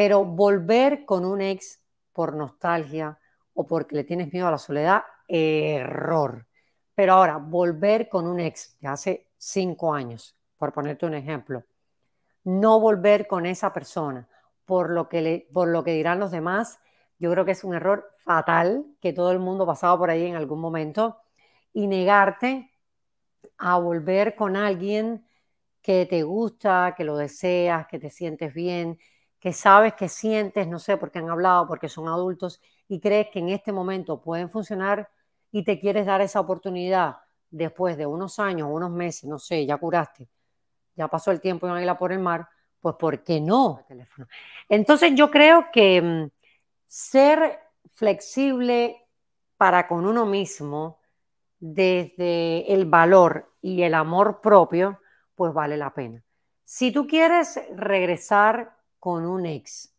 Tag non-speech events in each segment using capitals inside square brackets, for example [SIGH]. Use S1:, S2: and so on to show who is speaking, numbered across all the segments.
S1: Pero volver con un ex por nostalgia o porque le tienes miedo a la soledad, error. Pero ahora, volver con un ex de hace cinco años, por ponerte un ejemplo, no volver con esa persona por lo que, por lo que dirán los demás, yo creo que es un error fatal que todo el mundo ha pasado por ahí en algún momento y negarte a volver con alguien que te gusta, que lo deseas, que te sientes bien, que sabes, que sientes, no sé, porque han hablado, porque son adultos y crees que en este momento pueden funcionar y te quieres dar esa oportunidad después de unos años, unos meses, no sé, ya curaste, ya pasó el tiempo y Águila por el Mar, pues ¿por qué no? Entonces yo creo que mm, ser flexible para con uno mismo desde el valor y el amor propio, pues vale la pena. Si tú quieres regresar con un ex,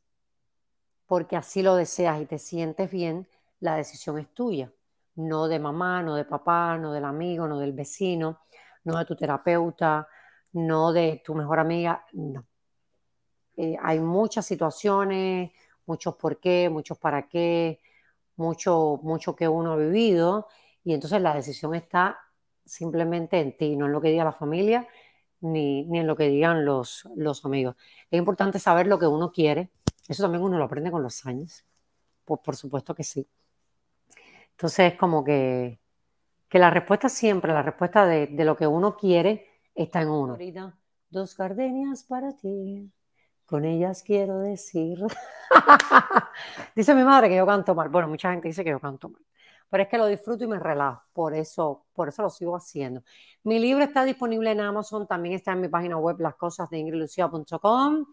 S1: porque así lo deseas y te sientes bien, la decisión es tuya, no de mamá, no de papá, no del amigo, no del vecino, no de tu terapeuta, no de tu mejor amiga, no. Eh, hay muchas situaciones, muchos por qué, muchos para qué, mucho, mucho que uno ha vivido, y entonces la decisión está simplemente en ti, no en lo que diga la familia, ni, en lo que digan los, los amigos. Es importante saber lo que uno quiere. Eso también uno lo aprende con los años. Por, pues, por supuesto que sí. Entonces, es como que, que la respuesta siempre, la respuesta de, de, lo que uno quiere, está en uno. dos gardenias para ti. Con ellas quiero decir. [LAUGHS] dice mi madre que yo canto mal. Bueno, mucha gente dice que yo canto mal pero es que lo disfruto y me relajo, por eso, por eso lo sigo haciendo. Mi libro está disponible en Amazon, también está en mi página web lascosasdeingrilucia.com.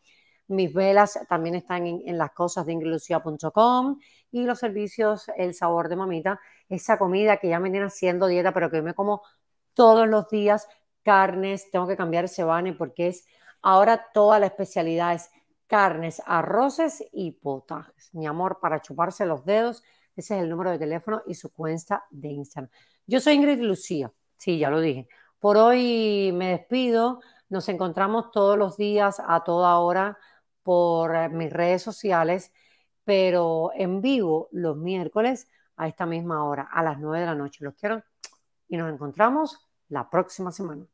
S1: Mis velas también están en, de y los servicios El Sabor de Mamita, esa comida que ya me viene haciendo dieta, pero que me como todos los días, carnes, tengo que cambiar ese porque es ahora toda la especialidad es carnes, arroces y potajes. Mi amor, para chuparse los dedos, ese es el número de teléfono y su cuenta de Instagram. Yo soy Ingrid Lucía, sí, ya lo dije. Por hoy me despido. Nos encontramos todos los días a toda hora por eh, mis redes sociales, pero en vivo los miércoles a esta misma hora, a las 9 de la noche. Los quiero y nos encontramos la próxima semana.